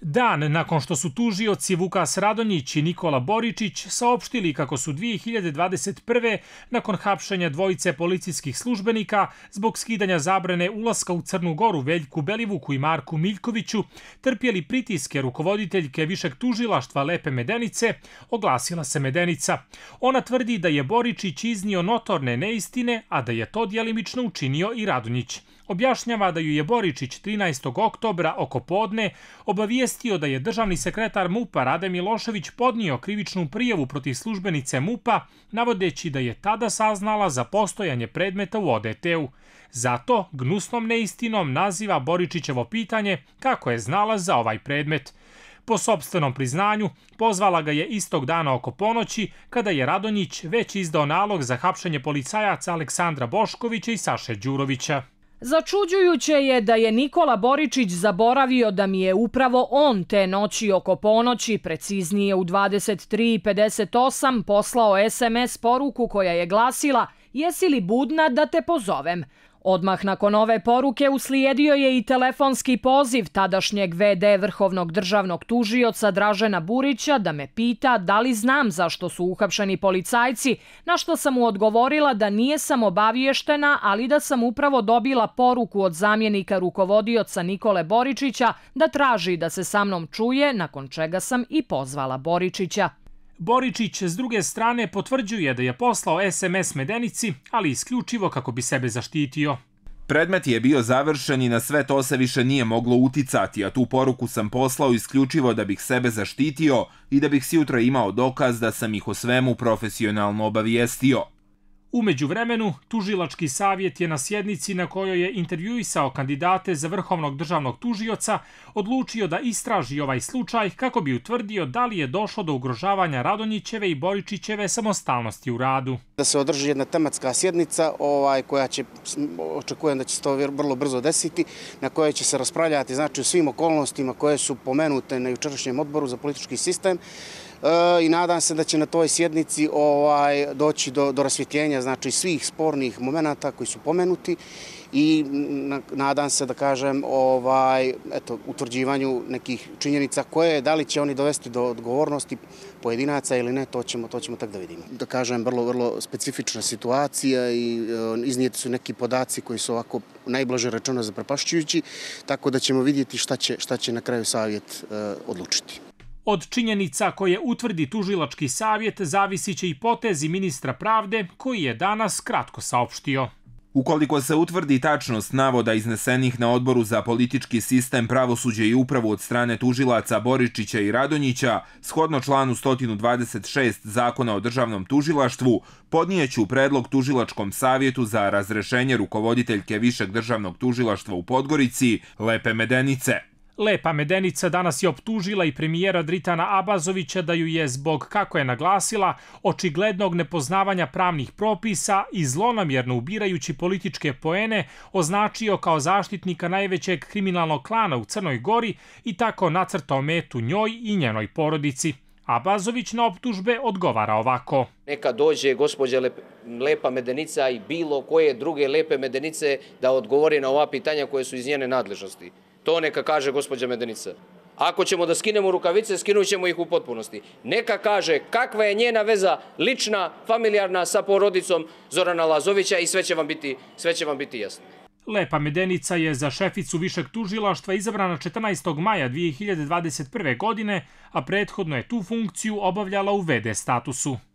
Dan nakon što su tužioci Vukas Radonjić i Nikola Boričić saopštili kako su 2021. nakon hapšenja dvojice policijskih službenika zbog skidanja zabrane ulaska u Crnu Goru Veljku Belivuku i Marku Miljkoviću trpjeli pritiske rukovoditeljke višeg tužilaštva Lepe Medenice, oglasila se Medenica. Ona tvrdi da je Boričić iznio notorne neistine, a da je to dijelimično učinio i Radonjić. Objašnjava da ju je Boričić 13. oktobra oko podne obavijestio obavijestio da je državni sekretar MUPA Rade Milošević podnio krivičnu prijevu protiv službenice MUPA, navodeći da je tada saznala za postojanje predmeta u ODT-u. Zato gnusnom neistinom naziva Boričićevo pitanje kako je znala za ovaj predmet. Po sobstvenom priznanju, pozvala ga je istog dana oko ponoći, kada je Radonjić već izdao nalog za hapšenje policajaca Aleksandra Boškovića i Saše Đurovića. Začuđujuće je da je Nikola Boričić zaboravio da mi je upravo on te noći oko ponoći, preciznije u 23.58, poslao SMS poruku koja je glasila «Jesi li budna da te pozovem?» Odmah nakon ove poruke uslijedio je i telefonski poziv tadašnjeg VD Vrhovnog državnog tužioca Dražena Burića da me pita da li znam zašto su uhapšeni policajci, na što sam mu odgovorila da nije sam obaviještena, ali da sam upravo dobila poruku od zamjenika rukovodioca Nikole Boričića da traži da se sa mnom čuje, nakon čega sam i pozvala Boričića. Boričić s druge strane potvrđuje da je poslao SMS Medenici, ali isključivo kako bi sebe zaštitio. Predmet je bio završen i na sve to se više nije moglo uticati, a tu poruku sam poslao isključivo da bih sebe zaštitio i da bih sjutra imao dokaz da sam ih o svemu profesionalno obavijestio. Umeđu vremenu, tužilački savjet je na sjednici na kojoj je intervjuisao kandidate za vrhovnog državnog tužioca odlučio da istraži ovaj slučaj kako bi utvrdio da li je došlo do ugrožavanja Radonjićeve i Boričićeve samostalnosti u radu. Da se održi jedna tematska sjednica ovaj, koja će, očekujem da će se to vrlo brzo desiti, na kojoj će se raspravljati znači, u svim okolnostima koje su pomenute na jučerašnjem odboru za politički sistem, E, i nadam se da će na toj sjednici ovaj, doći do rasvjetljenja znači, svih spornih momenta koji su pomenuti i nadam se da kažem ovaj, utvrđivanju nekih činjenica koje, da li će oni dovesti do odgovornosti pojedinaca ili ne, to ćemo tako da vidimo. Da kažem, vrlo, vrlo specifična situacija i e, iznijeti su neki podaci koji su ovako najblaže rečeno zaprapašćujući, tako da ćemo vidjeti šta će na kraju savjet e, odlučiti. Od činjenica koje utvrdi tužilački savjet zavisiće i potezi ministra pravde koji je danas kratko saopštio. Ukoliko se utvrdi tačnost navoda iznesenih na odboru za politički sistem pravosuđe i upravu od strane tužilaca Boričića i Radonjića, shodno članu 126 zakona o državnom tužilaštvu, podnijeću predlog tužilačkom savjetu za razrešenje rukovoditeljke višeg državnog tužilaštva u Podgorici, Lepe Medenice. Lepa Medenica danas je optužila i premijera Dritana Abazovića da ju je zbog, kako je naglasila, očiglednog nepoznavanja pravnih propisa i zlonamjerno ubirajući političke poene označio kao zaštitnika najvećeg kriminalnog klana u Crnoj Gori i tako nacrtao metu njoj i njenoj porodici. Abazović na optužbe odgovara ovako. Neka dođe gospođa lepa medenica i bilo koje druge lepe medenice da odgovori na ova pitanja koje su iz njene nadležnosti. To neka kaže gospođa Medenica. Ako ćemo da skinemo rukavice, skinut ćemo ih u potpunosti. Neka kaže kakva je njena veza lična, familijarna sa porodicom Zorana Lazovića i sve će vam biti, sve će vam biti jasno. Lepa Medenica je za šeficu višeg tužilaštva izabrana 14. maja 2021. godine, a prethodno je tu funkciju obavljala u VD statusu.